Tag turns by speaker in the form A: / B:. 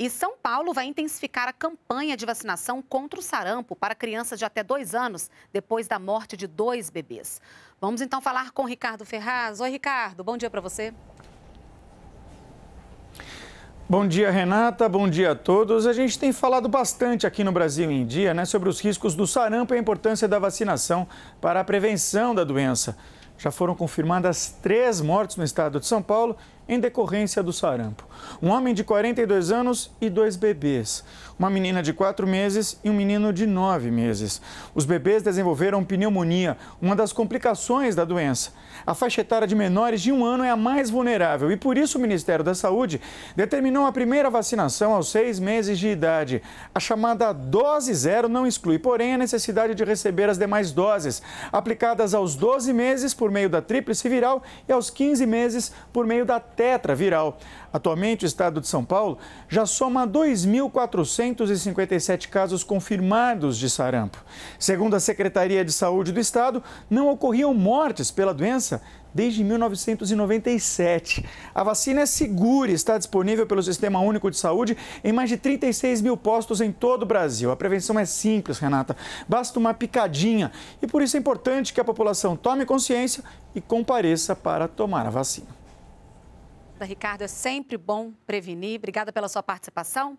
A: E São Paulo vai intensificar a campanha de vacinação contra o sarampo para crianças de até dois anos, depois da morte de dois bebês. Vamos então falar com Ricardo Ferraz. Oi, Ricardo, bom dia para você.
B: Bom dia, Renata. Bom dia a todos. A gente tem falado bastante aqui no Brasil em Dia né, sobre os riscos do sarampo e a importância da vacinação para a prevenção da doença. Já foram confirmadas três mortes no estado de São Paulo em decorrência do sarampo um homem de 42 anos e dois bebês, uma menina de 4 meses e um menino de 9 meses. Os bebês desenvolveram pneumonia, uma das complicações da doença. A faixa etária de menores de um ano é a mais vulnerável e, por isso, o Ministério da Saúde determinou a primeira vacinação aos seis meses de idade. A chamada dose zero não exclui, porém, a necessidade de receber as demais doses, aplicadas aos 12 meses por meio da tríplice viral e aos 15 meses por meio da tetra viral. Atualmente, o estado de São Paulo já soma 2.457 casos confirmados de sarampo. Segundo a Secretaria de Saúde do Estado, não ocorriam mortes pela doença desde 1997. A vacina é segura e está disponível pelo Sistema Único de Saúde em mais de 36 mil postos em todo o Brasil. A prevenção é simples, Renata. Basta uma picadinha. E por isso é importante que a população tome consciência e compareça para tomar a vacina.
A: Ricardo, é sempre bom prevenir. Obrigada pela sua participação.